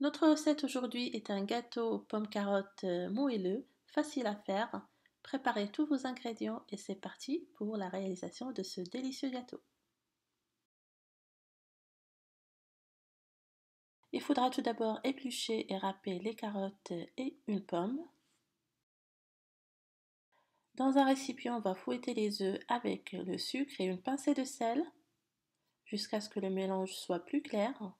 Notre recette aujourd'hui est un gâteau pomme-carotte carottes euh, moelleux, facile à faire. Préparez tous vos ingrédients et c'est parti pour la réalisation de ce délicieux gâteau. Il faudra tout d'abord éplucher et râper les carottes et une pomme. Dans un récipient, on va fouetter les œufs avec le sucre et une pincée de sel jusqu'à ce que le mélange soit plus clair.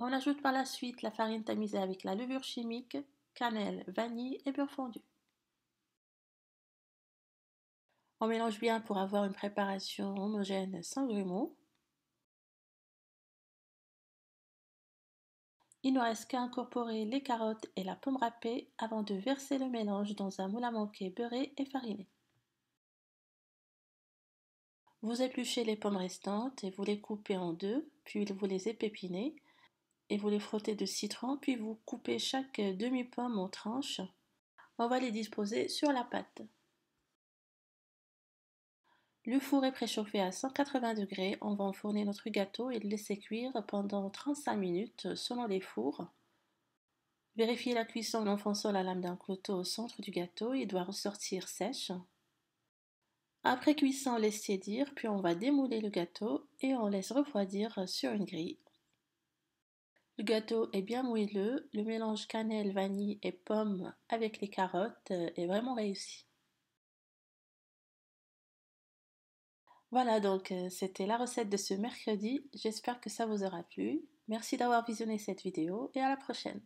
On ajoute par la suite la farine tamisée avec la levure chimique, cannelle, vanille et beurre fondu. On mélange bien pour avoir une préparation homogène sans grumeaux. Il ne reste qu'à incorporer les carottes et la pomme râpée avant de verser le mélange dans un moule à manquer beurré et fariné. Vous épluchez les pommes restantes et vous les coupez en deux, puis vous les épépinez et vous les frottez de citron, puis vous coupez chaque euh, demi-pomme en tranches. On va les disposer sur la pâte. Le four est préchauffé à 180 degrés. On va enfourner notre gâteau et le laisser cuire pendant 35 minutes euh, selon les fours. Vérifiez la cuisson en enfonçant la lame d'un couteau au centre du gâteau. Il doit ressortir sèche. Après cuisson, laissez dire, puis on va démouler le gâteau et on laisse refroidir euh, sur une grille le gâteau est bien moelleux, le mélange cannelle, vanille et pomme avec les carottes euh, est vraiment réussi. Voilà donc, euh, c'était la recette de ce mercredi. J'espère que ça vous aura plu. Merci d'avoir visionné cette vidéo et à la prochaine.